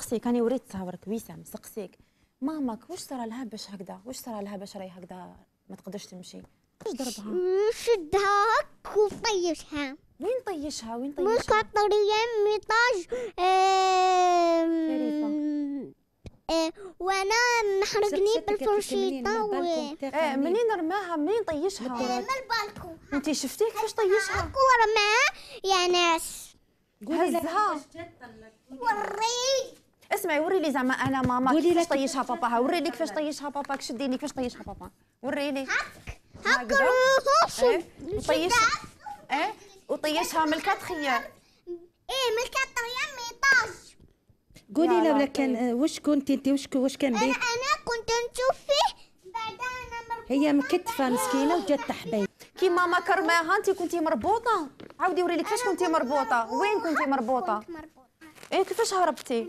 سقسيك انا وريت تصاورك وسام سقسيك مامك واش صرا لها باش هكذا واش صرا لها باش راهي هكذا ما تقدرش تمشي واش ضربها شدها هك وطيشها وين طيشها وين طيشها مش كطريه ميطاج آه، وانا محرقني بالفرشيطه و إيه، منين رماها منين طيشها من البالكون انت شفتي كيفاش طيشها ورماها يا ناس قولي هزها وريت اسمعي وري لي زعما انا ماما كيفاش طيشها باباها وري لي كيفاش طيشها بابا شديني كيفاش طيشها بابا وري لي هاك هاك إيه؟ طيش ايه وطيشها من الكاتخيام ايه من الكاتخيام ميطاج قولي لها بلا كان آه، واش كنت انت واش واش كان بيك انا انا كنت نشوف فيه هي مكتفه مسكينه وجات تحبي كي ماما كرماها انت كنتي مربوطه عاودي وريلي كيفاش كنتي مربوطه وين كنتي مربوطه ايه كيفاش هربتي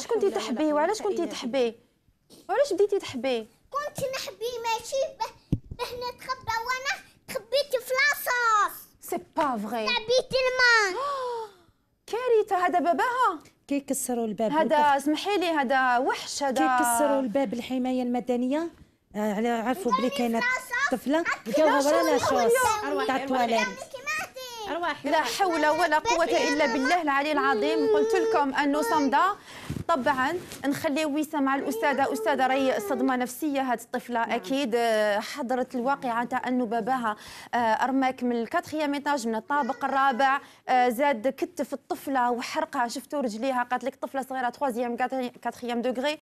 علاش كنتي تحبيه وعلاش كنتي تحبيه وعلاش بديتي تحبيه كنت نحبيه ماشي باه نتخبى وانا تخبيت في لاصوص سي با فغي لعبيت المان كارثه هذا باباها كي كسروا الباب هذا اسمحي لي هذا وحش هذا كي كسروا الباب الحمايه المدنيه آه، على عرفوا بلي كاينه طفله لقاوها ورانا لاصوص تاع التواليت لا حول ولا قوه الا بالله العلي العظيم قلت لكم انه صمده طبعا نخلي وسام مع الاستاذه استاذه راهي صدمه نفسيه هذه الطفله نعم. اكيد آه، حضرت الواقعه تاع انه باباها آه، ارماك من الكاتخيام ايطاج من الطابق الرابع آه، زاد كتف الطفله وحرقها شفتوا رجليها قالت لك طفله صغيره 3 كاتريام دوغري